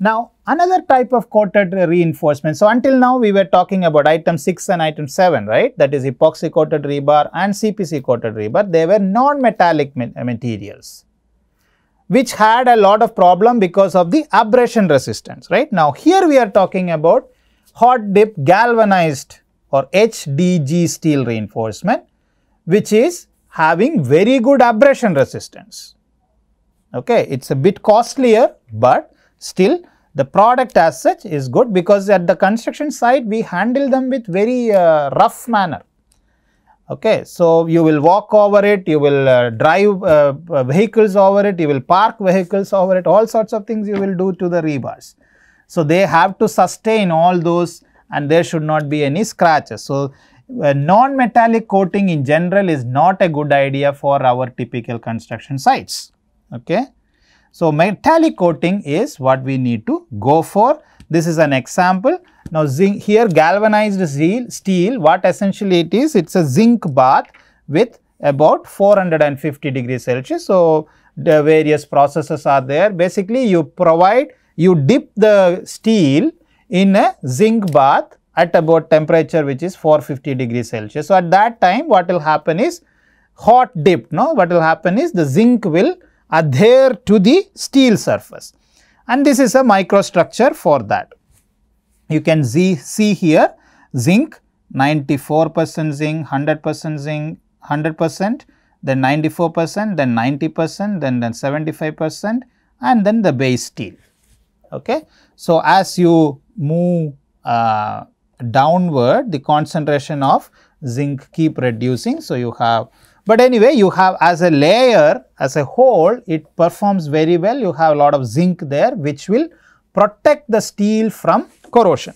Now, another type of coated reinforcement. So, until now we were talking about item 6 and item 7, right? That is epoxy coated rebar and CPC coated rebar. They were non-metallic uh, materials which had a lot of problem because of the abrasion resistance, right? Now, here we are talking about hot dip galvanized or HDG steel reinforcement which is having very good abrasion resistance. Okay, it's a bit costlier, but Still, the product as such is good because at the construction site we handle them with very uh, rough manner. Okay, so you will walk over it, you will uh, drive uh, uh vehicles over it, you will park vehicles over it, all sorts of things you will do to the rebars. So they have to sustain all those and there should not be any scratches. So non-metallic coating in general is not a good idea for our typical construction sites. Okay. So, metallic coating is what we need to go for. This is an example. Now, zinc here galvanized steel, steel what essentially it is? It is a zinc bath with about 450 degrees Celsius. So, the various processes are there. Basically, you provide, you dip the steel in a zinc bath at about temperature which is 450 degrees Celsius. So, at that time what will happen is hot dip, no? what will happen is the zinc will adhere to the steel surface and this is a microstructure for that. You can see, see here zinc 94 percent zinc, 100 percent zinc, 100 percent, then 94 percent, then 90 percent, then, then 75 percent and then the base steel. Okay. So, as you move uh, downward the concentration of zinc keep reducing. So, you have but anyway, you have as a layer, as a whole, it performs very well. You have a lot of zinc there, which will protect the steel from corrosion.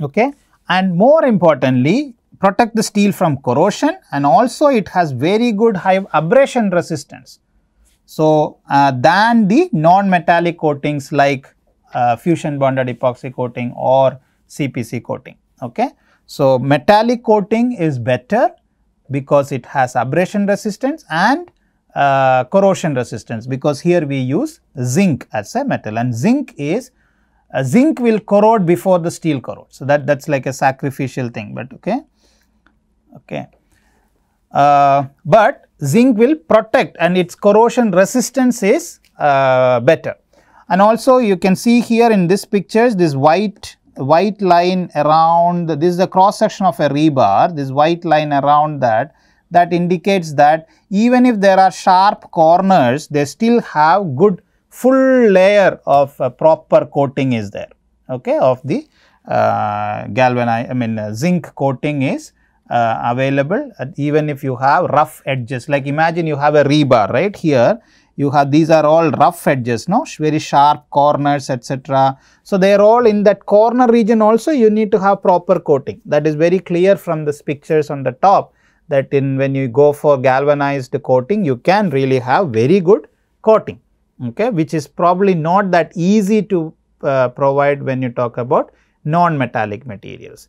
Okay? And more importantly, protect the steel from corrosion and also it has very good high abrasion resistance. So, uh, than the non-metallic coatings like uh, fusion bonded epoxy coating or CPC coating. Okay? So, metallic coating is better because it has abrasion resistance and uh, corrosion resistance because here we use zinc as a metal and zinc is uh, zinc will corrode before the steel corrodes. So, that that is like a sacrificial thing, but okay. okay. Uh, but zinc will protect and its corrosion resistance is uh, better. And also you can see here in this pictures this white white line around this is the cross section of a rebar this white line around that that indicates that even if there are sharp corners they still have good full layer of uh, proper coating is there okay of the uh, galvanized I mean uh, zinc coating is uh, available even if you have rough edges like imagine you have a rebar right here you have these are all rough edges no very sharp corners etc so they are all in that corner region also you need to have proper coating that is very clear from this pictures on the top that in when you go for galvanized coating you can really have very good coating okay which is probably not that easy to uh, provide when you talk about non-metallic materials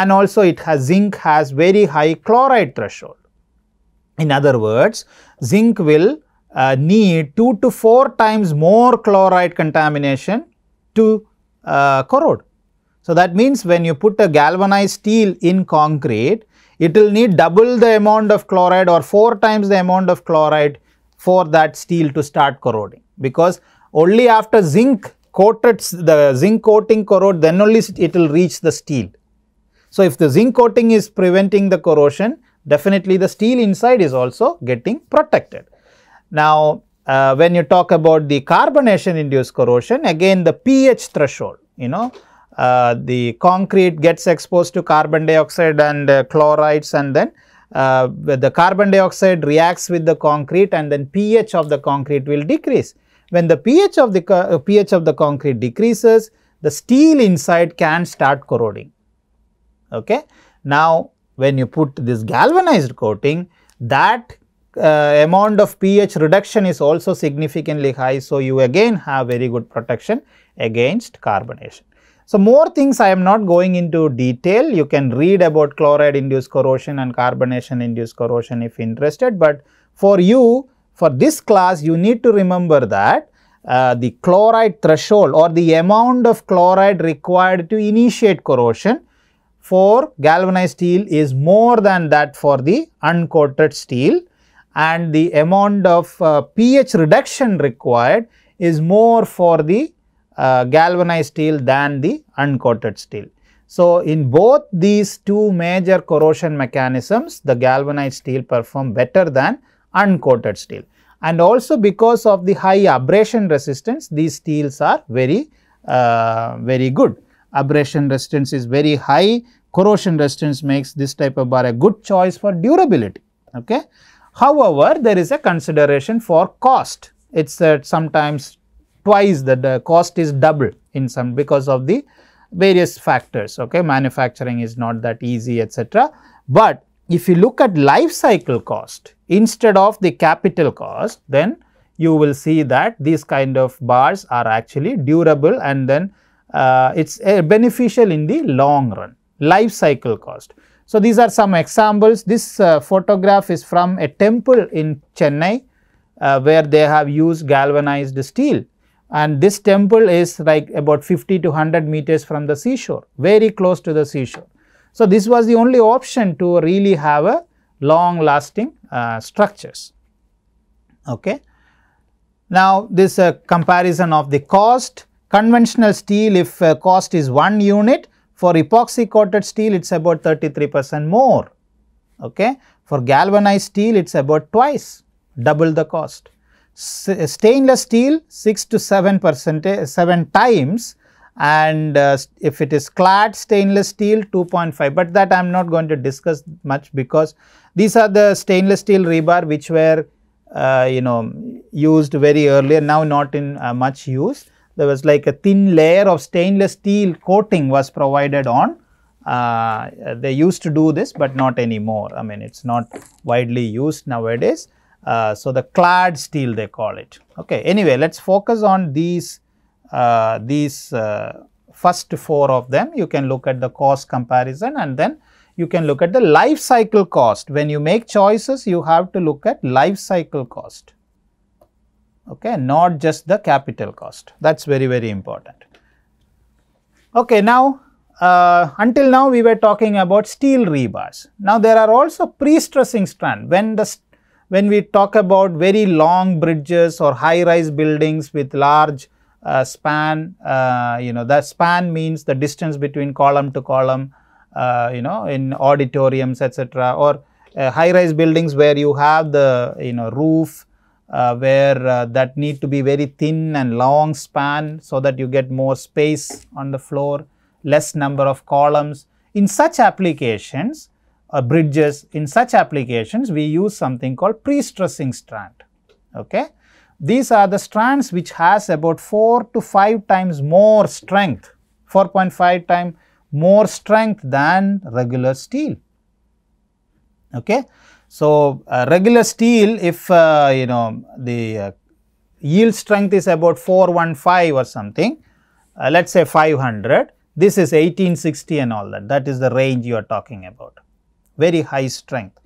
and also it has zinc has very high chloride threshold in other words zinc will uh, need 2 to 4 times more chloride contamination to uh, corrode. So, that means when you put a galvanized steel in concrete, it will need double the amount of chloride or 4 times the amount of chloride for that steel to start corroding because only after zinc coated the zinc coating corrode then only it will reach the steel. So, if the zinc coating is preventing the corrosion definitely the steel inside is also getting protected. Now, uh, when you talk about the carbonation induced corrosion, again the pH threshold, you know, uh, the concrete gets exposed to carbon dioxide and uh, chlorides and then uh, the carbon dioxide reacts with the concrete and then pH of the concrete will decrease. When the pH of the uh, pH of the concrete decreases, the steel inside can start corroding. Okay. Now, when you put this galvanized coating that uh, amount of pH reduction is also significantly high. So, you again have very good protection against carbonation. So, more things I am not going into detail. You can read about chloride induced corrosion and carbonation induced corrosion if interested. But for you, for this class, you need to remember that uh, the chloride threshold or the amount of chloride required to initiate corrosion for galvanized steel is more than that for the uncoated steel and the amount of uh, pH reduction required is more for the uh, galvanized steel than the uncoated steel. So, in both these two major corrosion mechanisms, the galvanized steel perform better than uncoated steel. And also because of the high abrasion resistance, these steels are very, uh, very good. Abrasion resistance is very high, corrosion resistance makes this type of bar a good choice for durability. Okay? However, there is a consideration for cost. It is that sometimes twice the, the cost is double in some because of the various factors. Okay, Manufacturing is not that easy etc. But if you look at life cycle cost instead of the capital cost, then you will see that these kind of bars are actually durable and then uh, it is uh, beneficial in the long run life cycle cost. So, these are some examples. This uh, photograph is from a temple in Chennai uh, where they have used galvanized steel and this temple is like about 50 to 100 meters from the seashore, very close to the seashore. So, this was the only option to really have a long lasting uh, structures. Okay. Now, this uh, comparison of the cost, conventional steel if uh, cost is 1 unit, for epoxy coated steel, it is about 33 percent more. Okay. For galvanized steel, it is about twice, double the cost. S uh, stainless steel, 6 to 7 percent, uh, 7 times and uh, if it is clad stainless steel 2.5 but that I am not going to discuss much because these are the stainless steel rebar which were uh, you know used very earlier now not in uh, much use there was like a thin layer of stainless steel coating was provided on uh, they used to do this but not anymore I mean it is not widely used nowadays. Uh, so, the clad steel they call it ok. Anyway, let us focus on these uh, these uh, first four of them you can look at the cost comparison and then you can look at the life cycle cost when you make choices you have to look at life cycle cost okay, not just the capital cost. That is very, very important. Okay, now uh, until now we were talking about steel rebars. Now there are also pre-stressing strand when the when we talk about very long bridges or high-rise buildings with large uh, span, uh, you know the span means the distance between column to column, uh, you know in auditoriums etc. or uh, high-rise buildings where you have the you know roof uh, where uh, that need to be very thin and long span so that you get more space on the floor, less number of columns. In such applications, uh, bridges, in such applications, we use something called pre-stressing strand. Okay? These are the strands which has about 4 to 5 times more strength, 4.5 times more strength than regular steel. Okay? So, uh, regular steel if uh, you know the uh, yield strength is about 415 or something, let us say 500, this is 1860 and all that, that is the range you are talking about, very high strength.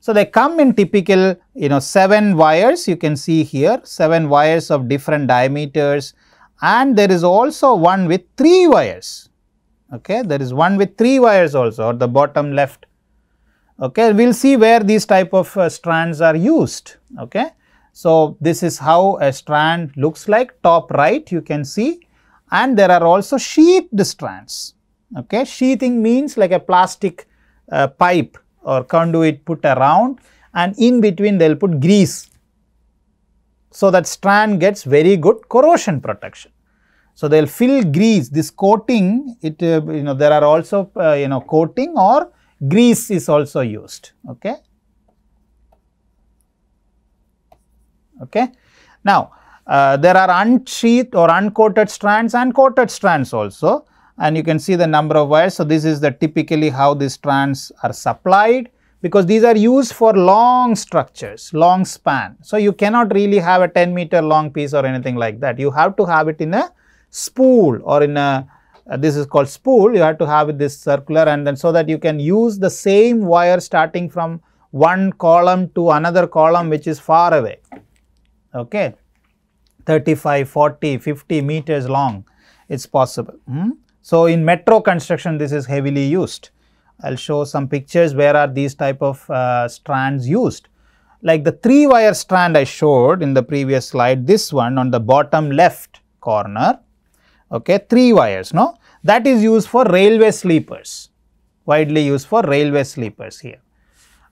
So, they come in typical you know 7 wires you can see here 7 wires of different diameters and there is also one with 3 wires okay there is one with 3 wires also at the bottom left okay we will see where these type of uh, strands are used okay so this is how a strand looks like top right you can see and there are also sheathed strands okay sheathing means like a plastic uh, pipe or conduit put around and in between they will put grease so that strand gets very good corrosion protection so they will fill grease this coating it uh, you know there are also uh, you know coating or grease is also used. Okay. Okay. Now, uh, there are unsheathed or uncoated strands and coated strands also and you can see the number of wires. So, this is the typically how these strands are supplied because these are used for long structures, long span. So, you cannot really have a 10 meter long piece or anything like that. You have to have it in a spool or in a uh, this is called spool you have to have this circular and then so that you can use the same wire starting from one column to another column which is far away okay 35 40 50 meters long it's possible hmm? so in metro construction this is heavily used i'll show some pictures where are these type of uh, strands used like the three wire strand i showed in the previous slide this one on the bottom left corner okay, three wires, no? That is used for railway sleepers, widely used for railway sleepers here.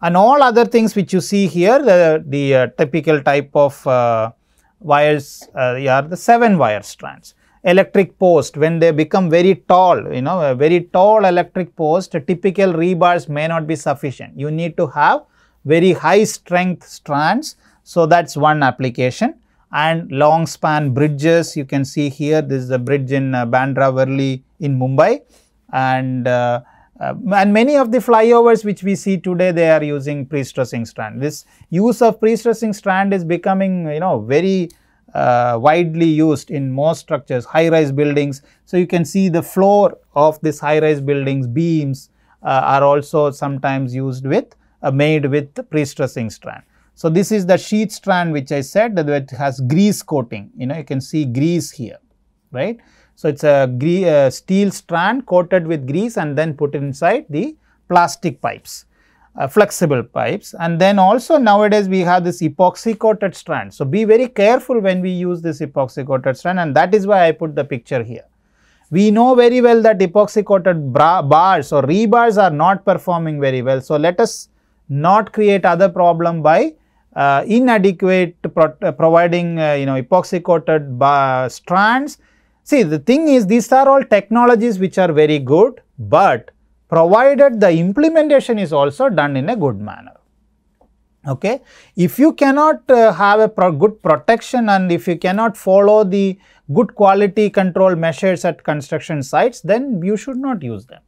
And all other things which you see here, the, the uh, typical type of uh, wires uh, are the 7 wire strands. Electric post, when they become very tall, you know, a very tall electric post, typical rebars may not be sufficient. You need to have very high strength strands. So, that is one application and long span bridges. You can see here this is a bridge in uh, Bandra Worli in Mumbai and uh, uh, and many of the flyovers which we see today they are using pre-stressing strand. This use of pre-stressing strand is becoming you know very uh, widely used in most structures, high-rise buildings. So, you can see the floor of this high-rise buildings beams uh, are also sometimes used with uh, made with pre-stressing strand. So, this is the sheet strand which I said that it has grease coating, you know you can see grease here, right. So, it is a uh, steel strand coated with grease and then put inside the plastic pipes, uh, flexible pipes and then also nowadays we have this epoxy coated strand. So, be very careful when we use this epoxy coated strand and that is why I put the picture here. We know very well that epoxy coated bars or rebars are not performing very well. So, let us not create other problem by uh, inadequate pro uh, providing uh, you know epoxy coated strands. See the thing is these are all technologies which are very good but provided the implementation is also done in a good manner. Okay. If you cannot uh, have a pro good protection and if you cannot follow the good quality control measures at construction sites then you should not use them.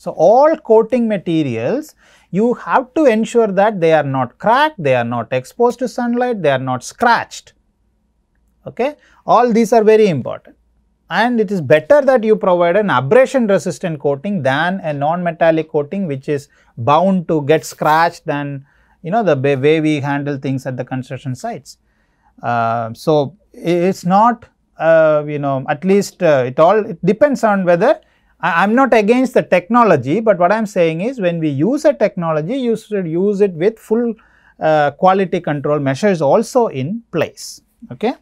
So, all coating materials you have to ensure that they are not cracked, they are not exposed to sunlight, they are not scratched. Okay? All these are very important and it is better that you provide an abrasion resistant coating than a non-metallic coating which is bound to get scratched than you know the way we handle things at the construction sites. Uh, so, it is not uh, you know at least uh, it all it depends on whether I am not against the technology, but what I am saying is when we use a technology, you should use it with full uh, quality control measures also in place. Okay?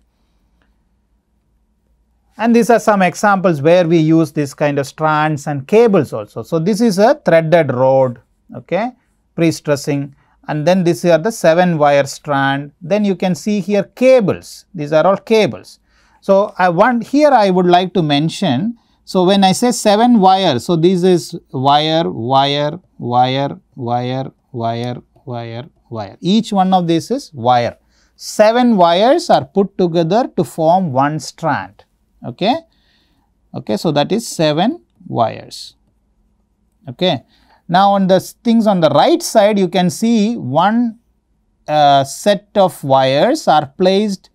And these are some examples where we use this kind of strands and cables also. So, this is a threaded rod, okay, pre-stressing and then these are the 7 wire strand. Then you can see here cables, these are all cables. So, I want here I would like to mention so, when I say 7 wire, so this is wire, wire, wire, wire, wire, wire, wire. Each one of these is wire. 7 wires are put together to form one strand, okay. okay so, that is 7 wires, okay. Now, on the things on the right side, you can see one uh, set of wires are placed,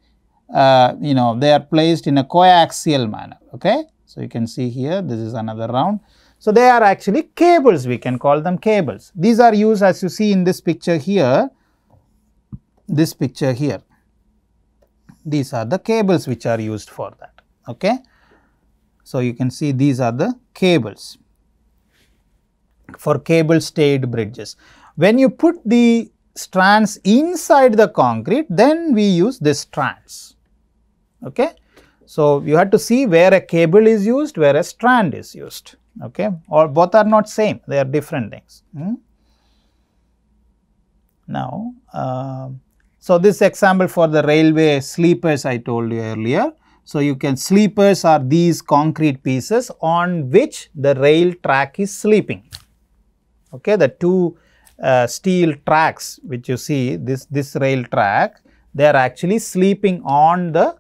uh, you know, they are placed in a coaxial manner, okay. So, you can see here this is another round. So, they are actually cables we can call them cables. These are used as you see in this picture here, this picture here. These are the cables which are used for that. Okay. So, you can see these are the cables for cable stayed bridges. When you put the strands inside the concrete, then we use the strands. Okay. So, you had to see where a cable is used, where a strand is used, okay, or both are not same, they are different things. Hmm? Now, uh, so this example for the railway sleepers I told you earlier. So, you can sleepers are these concrete pieces on which the rail track is sleeping, okay, the two uh, steel tracks which you see this, this rail track, they are actually sleeping on the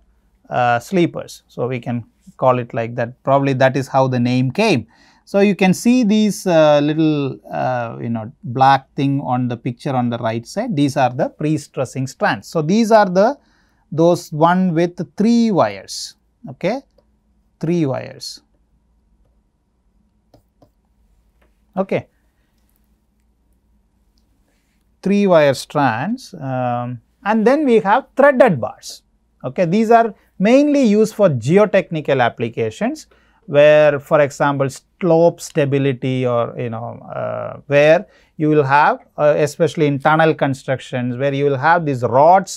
uh, sleepers. So, we can call it like that probably that is how the name came. So, you can see these uh, little uh, you know black thing on the picture on the right side these are the pre-stressing strands. So, these are the those one with three wires okay three wires okay three wire strands um, and then we have threaded bars okay these are mainly used for geotechnical applications where for example slope stability or you know uh, where you will have uh, especially in tunnel constructions where you will have these rods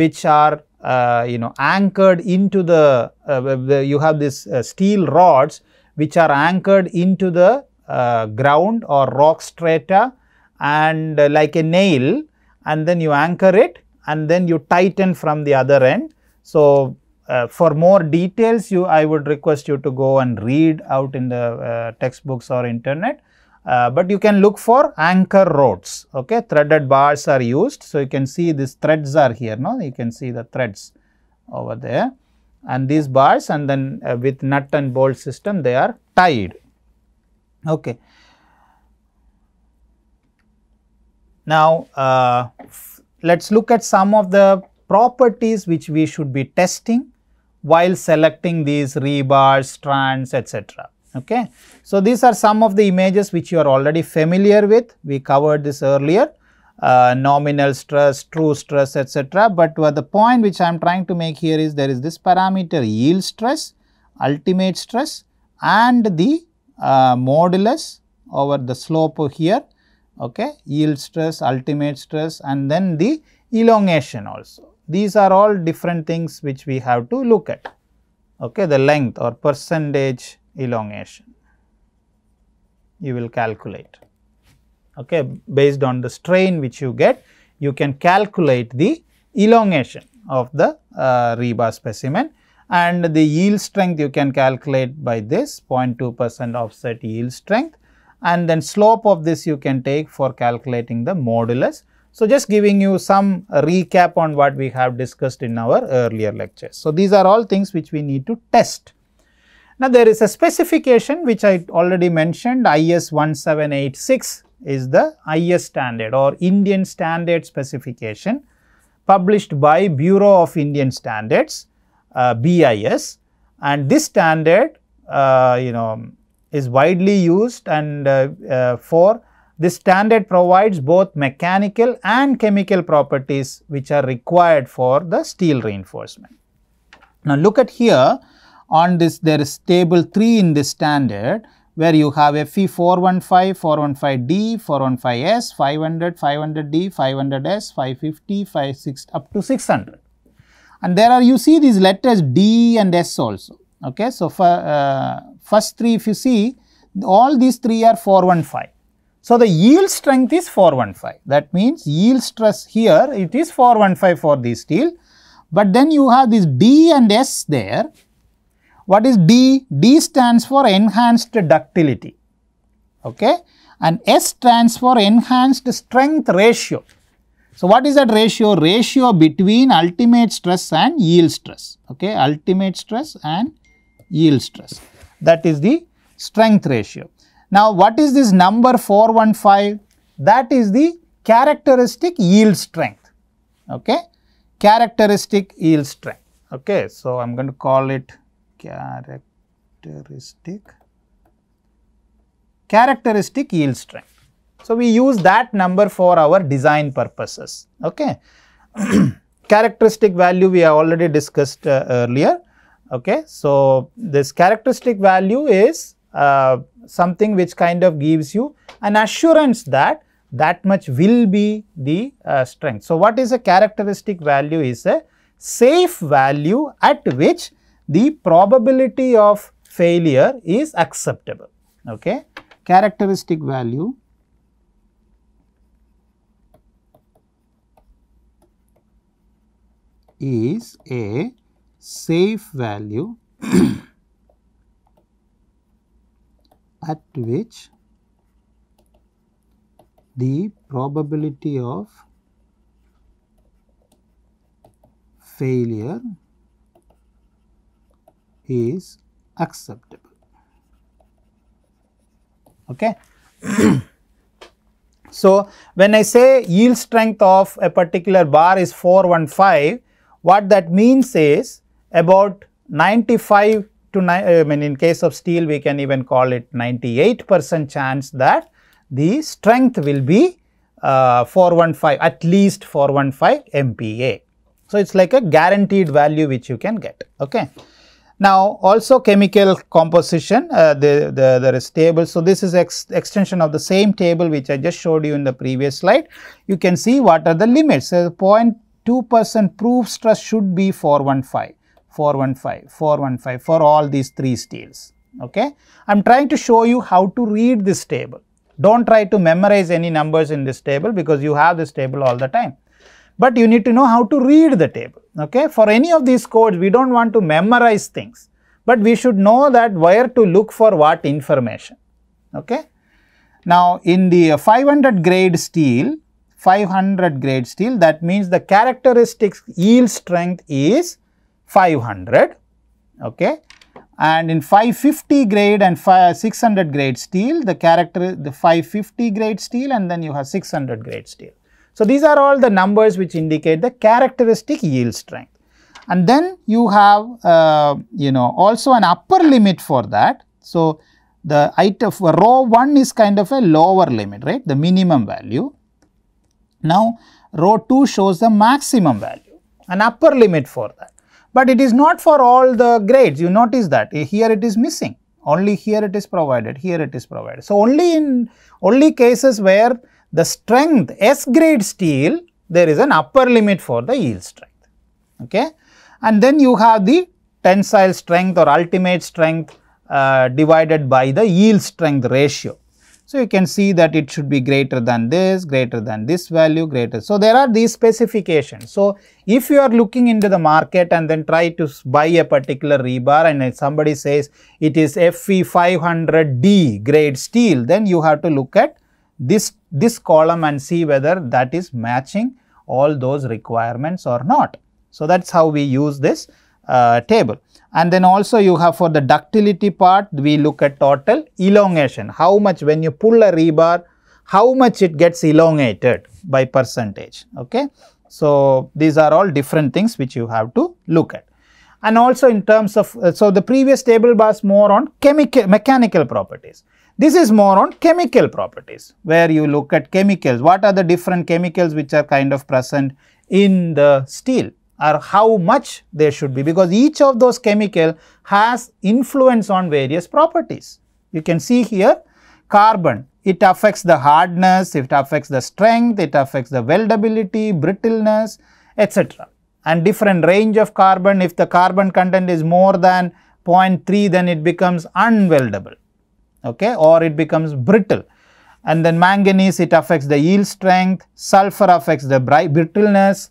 which are uh, you know anchored into the, the uh, you have these uh, steel rods which are anchored into the uh, ground or rock strata and like a nail and then you anchor it and then you tighten from the other end. So, uh, for more details, you I would request you to go and read out in the uh, textbooks or internet. Uh, but you can look for anchor rods. Okay, threaded bars are used, so you can see these threads are here. No, you can see the threads over there, and these bars, and then uh, with nut and bolt system, they are tied. Okay. Now, uh, let us look at some of the properties which we should be testing while selecting these rebars, strands, etc. Okay. So, these are some of the images which you are already familiar with. We covered this earlier, uh, nominal stress, true stress, etc. But the point which I am trying to make here is there is this parameter yield stress, ultimate stress and the uh, modulus over the slope here, okay, yield stress, ultimate stress and then the elongation also. These are all different things which we have to look at, okay, the length or percentage elongation you will calculate. Okay, based on the strain which you get, you can calculate the elongation of the uh, rebar specimen and the yield strength you can calculate by this 0.2 percent offset yield strength and then slope of this you can take for calculating the modulus so, just giving you some recap on what we have discussed in our earlier lectures. So, these are all things which we need to test. Now, there is a specification which I already mentioned IS 1786 is the IS standard or Indian standard specification published by Bureau of Indian Standards uh, BIS and this standard uh, you know is widely used and uh, uh for this standard provides both mechanical and chemical properties which are required for the steel reinforcement. Now, look at here on this there is table 3 in this standard where you have Fe415, 415D, 415S, 500, 500D, 500S, 550, 560 up to 600. And there are you see these letters D and S also. Okay, so for uh, first three if you see all these three are 415 so, the yield strength is 415 that means yield stress here it is 415 for the steel, but then you have this D and S there. What is D? D stands for enhanced ductility okay? and S stands for enhanced strength ratio. So, what is that ratio? Ratio between ultimate stress and yield stress okay? ultimate stress and yield stress that is the strength ratio. Now, what is this number 415? That is the characteristic yield strength, okay? Characteristic yield strength, okay? So, I am going to call it characteristic, characteristic yield strength. So, we use that number for our design purposes, okay? characteristic value we have already discussed uh, earlier, okay? So, this characteristic value is uh, something which kind of gives you an assurance that that much will be the uh, strength. So, what is a characteristic value is a safe value at which the probability of failure is acceptable. Okay. Characteristic value is a safe value at which the probability of failure is acceptable. Okay. so, when I say yield strength of a particular bar is 415, what that means is about 95 to uh, I mean in case of steel we can even call it 98 percent chance that the strength will be uh, 415 at least 415 MPa. So, it is like a guaranteed value which you can get. Okay. Now, also chemical composition uh, the, the, there is table. So, this is ex extension of the same table which I just showed you in the previous slide. You can see what are the limits. So, 0.2 percent proof stress should be 415. 415, 415 for all these three steels. Okay. I am trying to show you how to read this table. Do not try to memorize any numbers in this table because you have this table all the time. But you need to know how to read the table. Okay. For any of these codes, we do not want to memorize things, but we should know that where to look for what information. Okay. Now, in the 500 grade steel, 500 grade steel, that means the characteristic yield strength is 500 okay and in 550 grade and 600 grade steel the character the 550 grade steel and then you have 600 grade steel. So, these are all the numbers which indicate the characteristic yield strength and then you have uh, you know also an upper limit for that. So, the item row 1 is kind of a lower limit right the minimum value. Now, row 2 shows the maximum value an upper limit for that but it is not for all the grades you notice that eh, here it is missing only here it is provided here it is provided so only in only cases where the strength s grade steel there is an upper limit for the yield strength okay and then you have the tensile strength or ultimate strength uh, divided by the yield strength ratio so, you can see that it should be greater than this, greater than this value, greater. So, there are these specifications. So, if you are looking into the market and then try to buy a particular rebar and somebody says it is FE500D grade steel, then you have to look at this, this column and see whether that is matching all those requirements or not. So, that is how we use this uh, table and then also you have for the ductility part we look at total elongation how much when you pull a rebar how much it gets elongated by percentage okay so these are all different things which you have to look at and also in terms of uh, so the previous table was more on chemical mechanical properties this is more on chemical properties where you look at chemicals what are the different chemicals which are kind of present in the steel or how much there should be because each of those chemical has influence on various properties. You can see here carbon it affects the hardness, it affects the strength, it affects the weldability, brittleness etc. And different range of carbon if the carbon content is more than 0.3 then it becomes unweldable okay or it becomes brittle and then manganese it affects the yield strength, sulfur affects the brittleness,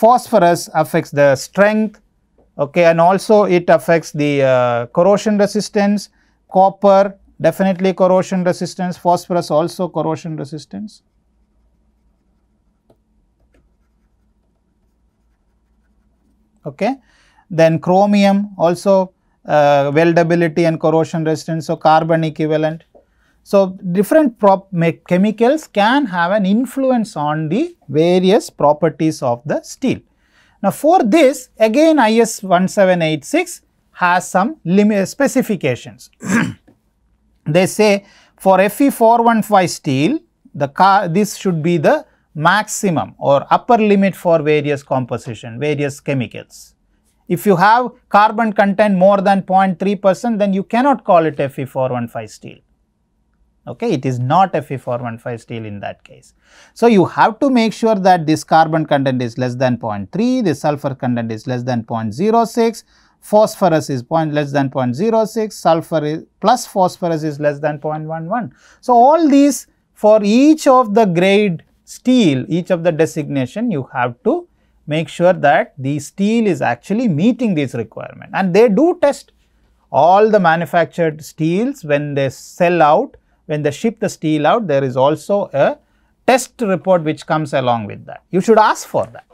phosphorus affects the strength okay and also it affects the uh, corrosion resistance copper definitely corrosion resistance phosphorus also corrosion resistance okay then chromium also uh, weldability and corrosion resistance so carbon equivalent so, different chemicals can have an influence on the various properties of the steel. Now, for this again IS 1786 has some uh, specifications. they say for Fe 415 steel the car this should be the maximum or upper limit for various composition various chemicals. If you have carbon content more than 0.3 percent then you cannot call it Fe 415 steel okay it is not fe415 steel in that case so you have to make sure that this carbon content is less than 0.3 the sulfur content is less than 0.06 phosphorus is point less than 0.06 sulfur is plus phosphorus is less than 0.11 so all these for each of the grade steel each of the designation you have to make sure that the steel is actually meeting these requirement and they do test all the manufactured steels when they sell out when they ship the steel out, there is also a test report which comes along with that. You should ask for that.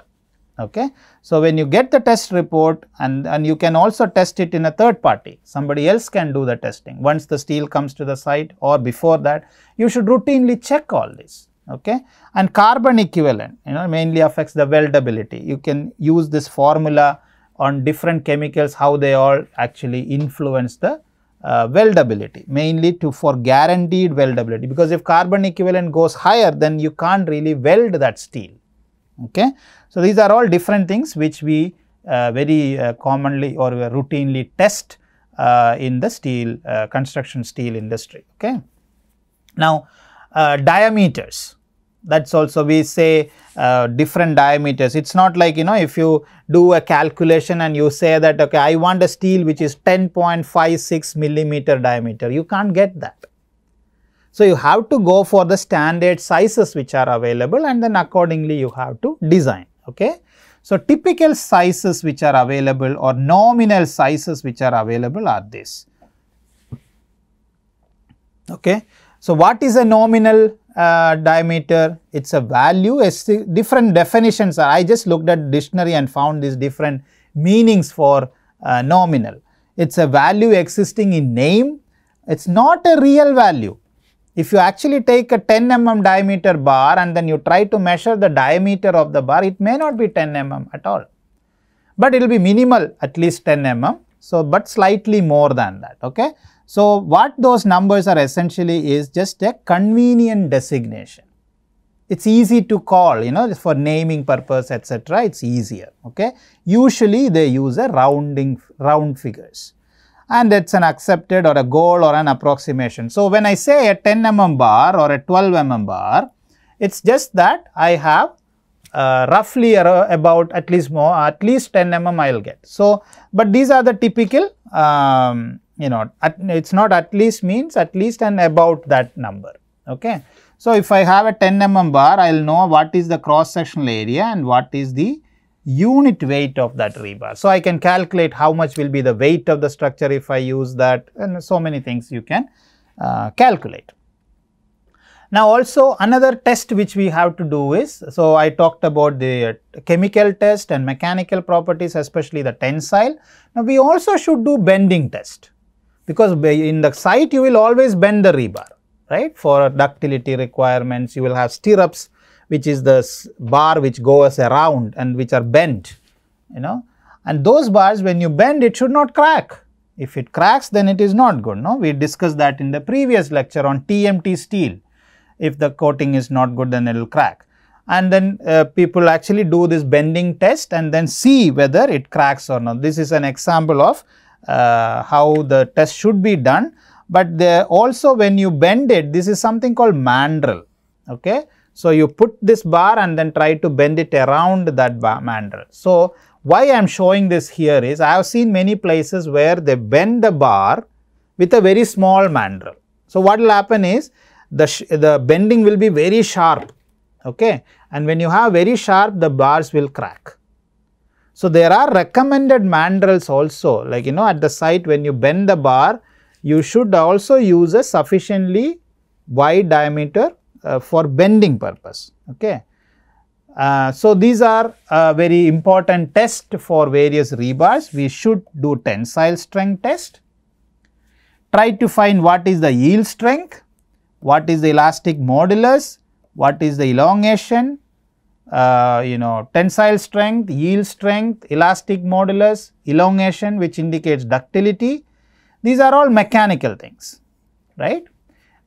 Okay. So, when you get the test report and, and you can also test it in a third party, somebody else can do the testing once the steel comes to the site or before that, you should routinely check all this. Okay. And carbon equivalent, you know, mainly affects the weldability. You can use this formula on different chemicals, how they all actually influence the uh, weldability mainly to for guaranteed weldability because if carbon equivalent goes higher then you can't really weld that steel okay so these are all different things which we uh, very uh, commonly or routinely test uh, in the steel uh, construction steel industry okay now uh, diameters that is also we say uh, different diameters. It is not like you know if you do a calculation and you say that okay I want a steel which is 10.56 millimeter diameter, you can't get that. So, you have to go for the standard sizes which are available and then accordingly you have to design. Okay? So, typical sizes which are available or nominal sizes which are available are this. Okay? So, what is a nominal uh, diameter? It is a value, it's different definitions are, I just looked at dictionary and found these different meanings for uh, nominal. It is a value existing in name, it is not a real value. If you actually take a 10 mm diameter bar and then you try to measure the diameter of the bar, it may not be 10 mm at all, but it will be minimal at least 10 mm. So, but slightly more than that. Okay. So, what those numbers are essentially is just a convenient designation. It's easy to call, you know, for naming purpose, etc. It's easier, okay. Usually they use a rounding, round figures and that's an accepted or a goal or an approximation. So, when I say a 10 mm bar or a 12 mm bar, it's just that I have uh, roughly about at least more, at least 10 mm I will get. So, but these are the typical um, you know at, it's not at least means at least and about that number okay so if i have a 10 mm bar i'll know what is the cross sectional area and what is the unit weight of that rebar so i can calculate how much will be the weight of the structure if i use that and so many things you can uh, calculate now also another test which we have to do is so i talked about the chemical test and mechanical properties especially the tensile now we also should do bending test because in the site you will always bend the rebar, right. For ductility requirements, you will have stirrups which is the bar which goes around and which are bent, you know. And those bars when you bend it should not crack. If it cracks then it is not good, no. We discussed that in the previous lecture on TMT steel. If the coating is not good then it will crack and then uh, people actually do this bending test and then see whether it cracks or not. This is an example of uh, how the test should be done. But also when you bend it, this is something called mandrel. Okay. So, you put this bar and then try to bend it around that mandrel. So, why I am showing this here is I have seen many places where they bend the bar with a very small mandrel. So, what will happen is the, the bending will be very sharp okay and when you have very sharp the bars will crack so, there are recommended mandrels also like you know at the site when you bend the bar you should also use a sufficiently wide diameter uh, for bending purpose. Okay. Uh, so, these are uh, very important test for various rebars. We should do tensile strength test, try to find what is the yield strength, what is the elastic modulus, what is the elongation, uh, you know tensile strength, yield strength, elastic modulus, elongation which indicates ductility. These are all mechanical things, right.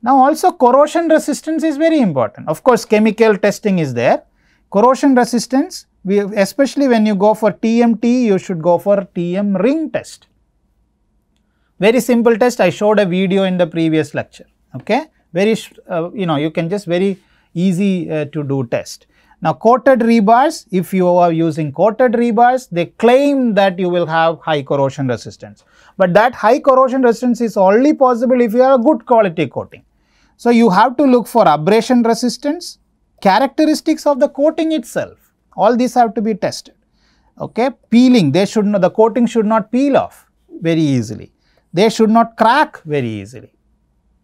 Now also corrosion resistance is very important. Of course, chemical testing is there. Corrosion resistance, we especially when you go for TMT, you should go for TM ring test. Very simple test, I showed a video in the previous lecture, okay. Very, uh, you know, you can just very easy uh, to do test. Now coated rebars, if you are using coated rebars, they claim that you will have high corrosion resistance. But that high corrosion resistance is only possible if you have a good quality coating. So you have to look for abrasion resistance, characteristics of the coating itself, all these have to be tested. Okay, peeling, they should not, the coating should not peel off very easily. They should not crack very easily.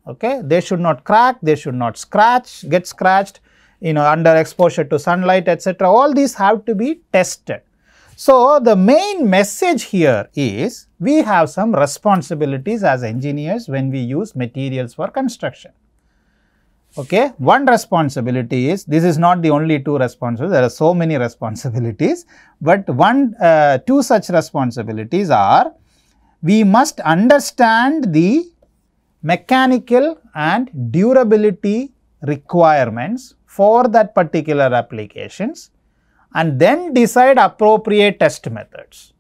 Okay, they should not crack, they should not scratch, get scratched you know under exposure to sunlight etc. All these have to be tested. So, the main message here is we have some responsibilities as engineers when we use materials for construction. Okay, one responsibility is this is not the only two responsibilities, there are so many responsibilities, but one uh, two such responsibilities are we must understand the mechanical and durability requirements for that particular applications and then decide appropriate test methods.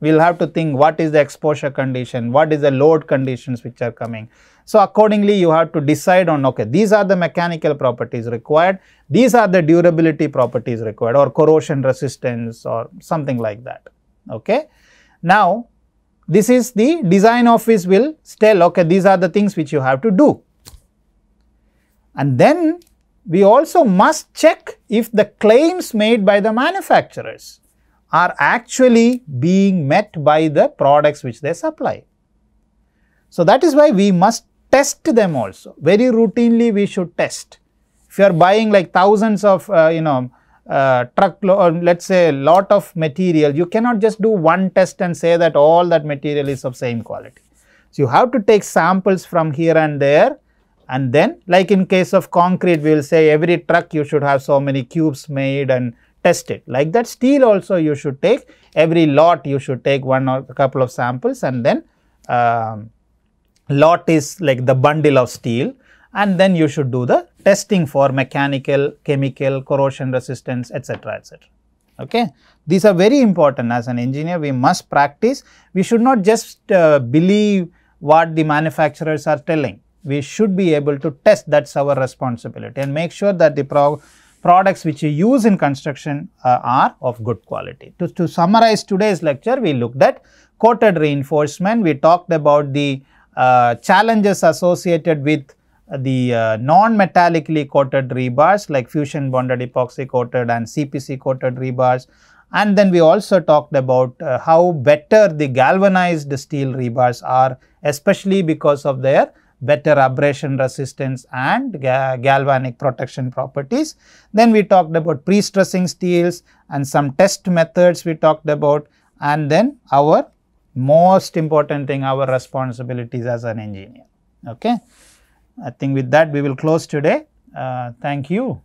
We will have to think what is the exposure condition, what is the load conditions which are coming. So, accordingly you have to decide on okay these are the mechanical properties required, these are the durability properties required or corrosion resistance or something like that. Okay. Now, this is the design office will tell okay these are the things which you have to do and then we also must check if the claims made by the manufacturers are actually being met by the products which they supply. So, that is why we must test them also. Very routinely we should test. If you are buying like thousands of uh, you know uh, truck or let us say lot of material, you cannot just do one test and say that all that material is of same quality. So, you have to take samples from here and there and then like in case of concrete we will say every truck you should have so many cubes made and tested. like that steel also you should take every lot you should take one or a couple of samples and then uh, lot is like the bundle of steel and then you should do the testing for mechanical chemical corrosion resistance etc etc okay these are very important as an engineer we must practice we should not just uh, believe what the manufacturers are telling we should be able to test that's our responsibility and make sure that the pro products which you use in construction uh, are of good quality. To, to summarize today's lecture, we looked at coated reinforcement, we talked about the uh, challenges associated with the uh, non-metallically coated rebars like fusion bonded epoxy coated and CPC coated rebars and then we also talked about uh, how better the galvanized steel rebars are especially because of their better abrasion resistance and ga galvanic protection properties. Then we talked about pre-stressing steels and some test methods we talked about and then our most important thing our responsibilities as an engineer. Okay. I think with that we will close today. Uh, thank you.